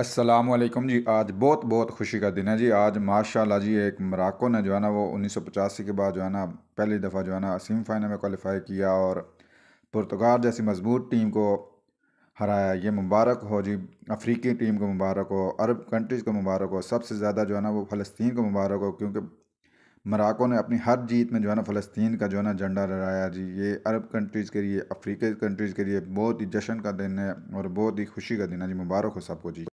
असलम जी आज बहुत बहुत खुशी का दिन है जी आज माशाल्लाह जी एक मराको ने जो है ना वो उन्नीस सौ पचासी के बाद जो है ना पहली दफ़ा जो है ना सेमीफाइनल में क्वालिफाई किया और पुर्तगाल जैसी मजबूत टीम को हराया ये मुबारक हो जी अफ्रीकी टीम को मुबारक हो अरब कंट्रीज़ को मुबारक हो सबसे ज़्यादा जो है ना वो फ़लस्तीन को मुबारक हो क्योंकि मराको ने अपनी हर जीत में जो है ना फ़लस्तीन का जो है ना झंडा लहराया जी ये अरब कंट्रीज़ के लिए अफ्रीकी कंट्रीज़ के लिए बहुत ही जश्न का दिन है और बहुत ही खुशी का दिन है जी मुबारक हो सबको जी